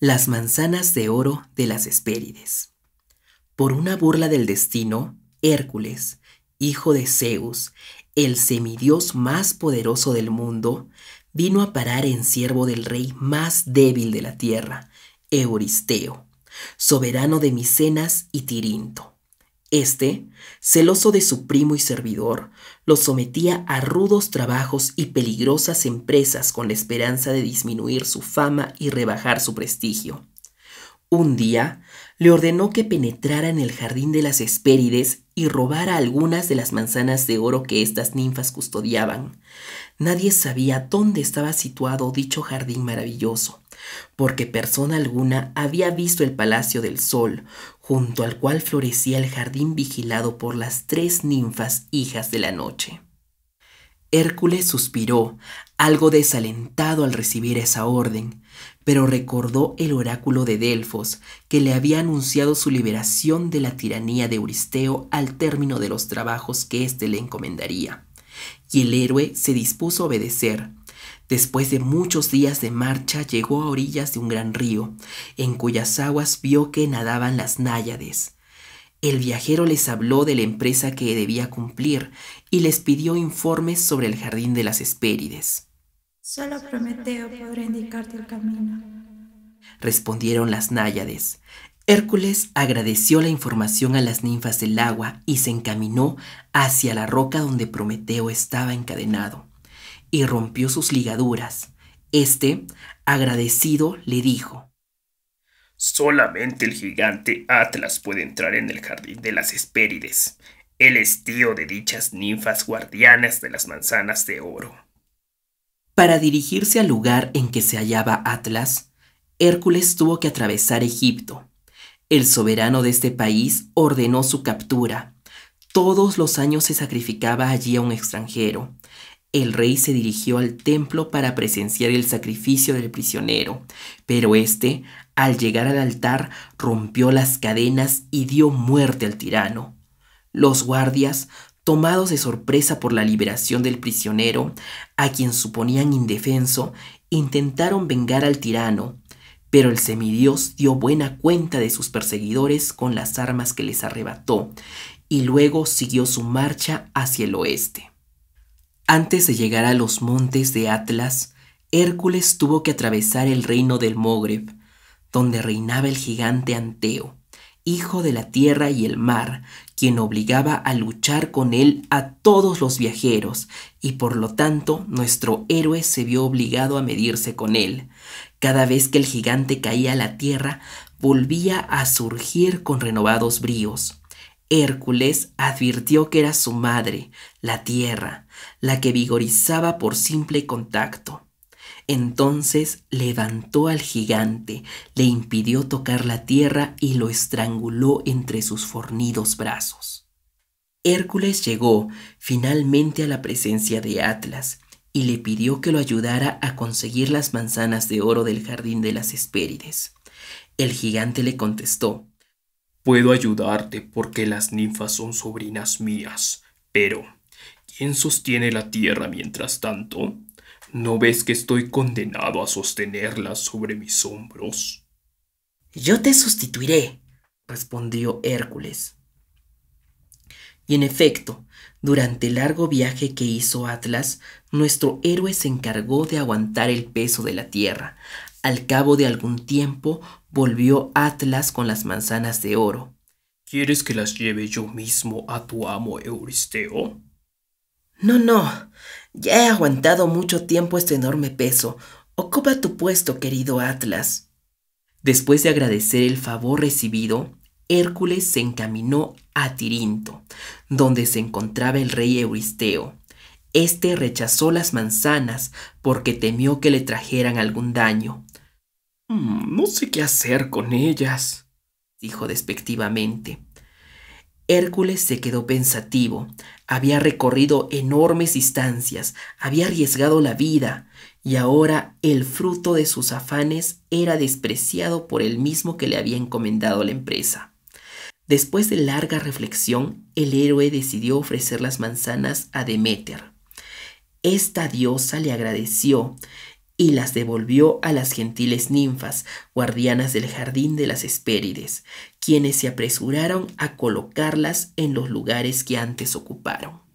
Las manzanas de oro de las Hespérides. Por una burla del destino, Hércules, hijo de Zeus, el semidios más poderoso del mundo, vino a parar en siervo del rey más débil de la tierra, Euristeo, soberano de Micenas y Tirinto. Este, celoso de su primo y servidor, lo sometía a rudos trabajos y peligrosas empresas con la esperanza de disminuir su fama y rebajar su prestigio. Un día, le ordenó que penetrara en el jardín de las Hespérides y robara algunas de las manzanas de oro que estas ninfas custodiaban. Nadie sabía dónde estaba situado dicho jardín maravilloso porque persona alguna había visto el Palacio del Sol, junto al cual florecía el jardín vigilado por las tres ninfas hijas de la noche. Hércules suspiró, algo desalentado al recibir esa orden, pero recordó el oráculo de Delfos, que le había anunciado su liberación de la tiranía de Euristeo al término de los trabajos que éste le encomendaría. Y el héroe se dispuso a obedecer, Después de muchos días de marcha llegó a orillas de un gran río, en cuyas aguas vio que nadaban las náyades. El viajero les habló de la empresa que debía cumplir y les pidió informes sobre el jardín de las Hespérides. Solo Prometeo podrá indicarte el camino, respondieron las náyades. Hércules agradeció la información a las ninfas del agua y se encaminó hacia la roca donde Prometeo estaba encadenado y rompió sus ligaduras. Este, agradecido, le dijo, Solamente el gigante Atlas puede entrar en el jardín de las espérides, el estío de dichas ninfas guardianas de las manzanas de oro. Para dirigirse al lugar en que se hallaba Atlas, Hércules tuvo que atravesar Egipto. El soberano de este país ordenó su captura. Todos los años se sacrificaba allí a un extranjero. El rey se dirigió al templo para presenciar el sacrificio del prisionero, pero éste, al llegar al altar, rompió las cadenas y dio muerte al tirano. Los guardias, tomados de sorpresa por la liberación del prisionero, a quien suponían indefenso, intentaron vengar al tirano, pero el semidios dio buena cuenta de sus perseguidores con las armas que les arrebató, y luego siguió su marcha hacia el oeste. Antes de llegar a los montes de Atlas, Hércules tuvo que atravesar el reino del Mogreb, donde reinaba el gigante Anteo, hijo de la tierra y el mar, quien obligaba a luchar con él a todos los viajeros, y por lo tanto nuestro héroe se vio obligado a medirse con él. Cada vez que el gigante caía a la tierra, volvía a surgir con renovados bríos. Hércules advirtió que era su madre, la tierra, la que vigorizaba por simple contacto. Entonces levantó al gigante, le impidió tocar la tierra y lo estranguló entre sus fornidos brazos. Hércules llegó finalmente a la presencia de Atlas y le pidió que lo ayudara a conseguir las manzanas de oro del jardín de las Hespérides. El gigante le contestó Puedo ayudarte porque las ninfas son sobrinas mías, pero ¿quién sostiene la tierra mientras tanto? ¿No ves que estoy condenado a sostenerla sobre mis hombros? Yo te sustituiré, respondió Hércules. Y en efecto, durante el largo viaje que hizo Atlas, nuestro héroe se encargó de aguantar el peso de la tierra, al cabo de algún tiempo volvió Atlas con las manzanas de oro. ¿Quieres que las lleve yo mismo a tu amo Euristeo? No, no. Ya he aguantado mucho tiempo este enorme peso. Ocupa tu puesto, querido Atlas. Después de agradecer el favor recibido, Hércules se encaminó a Tirinto, donde se encontraba el rey Euristeo. Este rechazó las manzanas porque temió que le trajeran algún daño. Mm, no sé qué hacer con ellas, dijo despectivamente. Hércules se quedó pensativo. Había recorrido enormes distancias, había arriesgado la vida, y ahora el fruto de sus afanes era despreciado por el mismo que le había encomendado la empresa. Después de larga reflexión, el héroe decidió ofrecer las manzanas a Demeter. Esta diosa le agradeció y las devolvió a las gentiles ninfas, guardianas del jardín de las espérides, quienes se apresuraron a colocarlas en los lugares que antes ocuparon.